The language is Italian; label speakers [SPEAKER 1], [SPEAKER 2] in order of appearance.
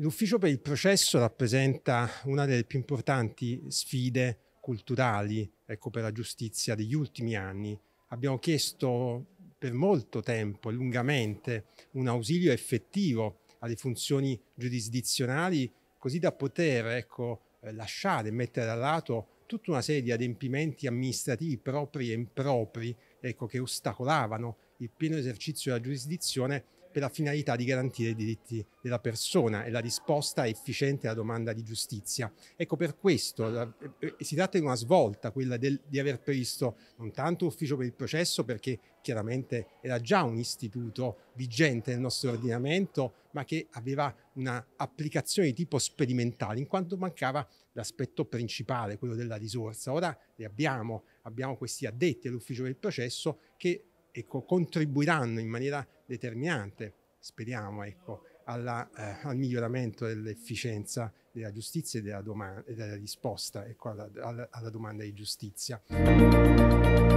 [SPEAKER 1] L'ufficio per il processo rappresenta una delle più importanti sfide culturali ecco, per la giustizia degli ultimi anni. Abbiamo chiesto per molto tempo, lungamente, un ausilio effettivo alle funzioni giurisdizionali così da poter ecco, eh, lasciare, mettere da lato tutta una serie di adempimenti amministrativi propri e impropri ecco, che ostacolavano il pieno esercizio della giurisdizione per la finalità di garantire i diritti della persona e la risposta efficiente alla domanda di giustizia. Ecco per questo la, eh, eh, si tratta di una svolta, quella del, di aver previsto non tanto ufficio per il processo, perché chiaramente era già un istituto vigente nel nostro ordinamento, ma che aveva un'applicazione di tipo sperimentale, in quanto mancava l'aspetto principale, quello della risorsa. Ora le abbiamo, abbiamo questi addetti all'ufficio del processo che ecco, contribuiranno in maniera determinante, speriamo, ecco, alla, eh, al miglioramento dell'efficienza della giustizia e della, della risposta ecco, alla, alla, alla domanda di giustizia.